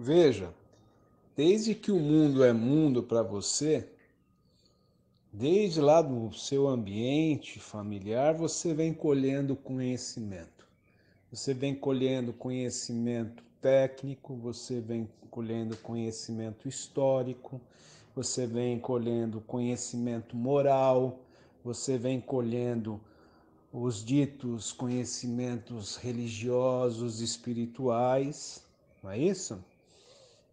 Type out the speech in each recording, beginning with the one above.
Veja, desde que o mundo é mundo para você, desde lá do seu ambiente familiar, você vem colhendo conhecimento. Você vem colhendo conhecimento técnico, você vem colhendo conhecimento histórico, você vem colhendo conhecimento moral, você vem colhendo os ditos conhecimentos religiosos, espirituais, não é isso?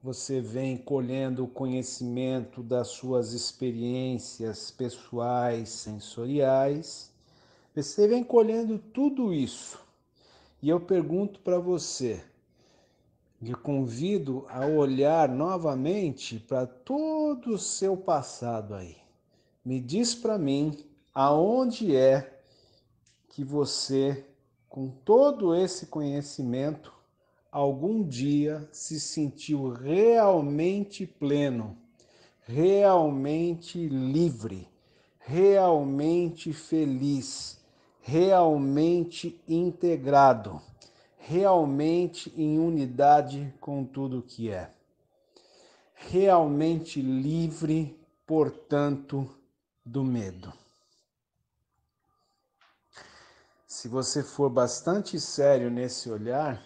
você vem colhendo o conhecimento das suas experiências pessoais, sensoriais, você vem colhendo tudo isso. E eu pergunto para você, lhe convido a olhar novamente para todo o seu passado aí. Me diz para mim aonde é que você, com todo esse conhecimento, algum dia se sentiu realmente pleno, realmente livre, realmente feliz, realmente integrado, realmente em unidade com tudo que é. Realmente livre, portanto, do medo. Se você for bastante sério nesse olhar,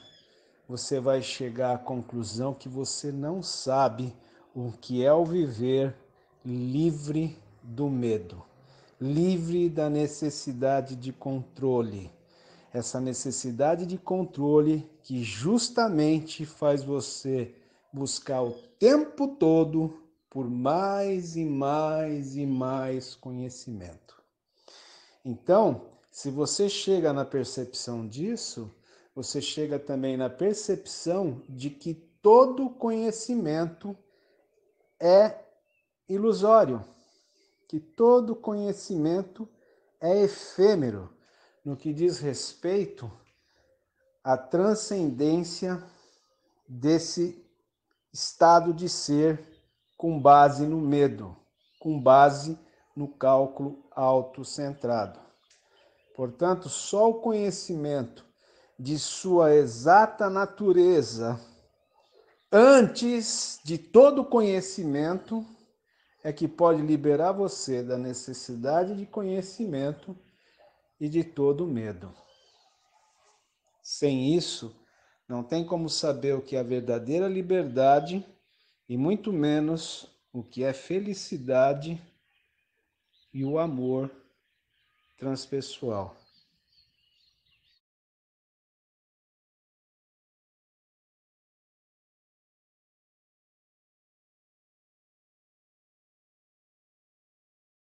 você vai chegar à conclusão que você não sabe o que é o viver livre do medo, livre da necessidade de controle. Essa necessidade de controle que justamente faz você buscar o tempo todo por mais e mais e mais conhecimento. Então, se você chega na percepção disso, você chega também na percepção de que todo conhecimento é ilusório, que todo conhecimento é efêmero no que diz respeito à transcendência desse estado de ser com base no medo, com base no cálculo autocentrado. Portanto, só o conhecimento de sua exata natureza, antes de todo conhecimento, é que pode liberar você da necessidade de conhecimento e de todo medo. Sem isso, não tem como saber o que é a verdadeira liberdade e muito menos o que é felicidade e o amor transpessoal.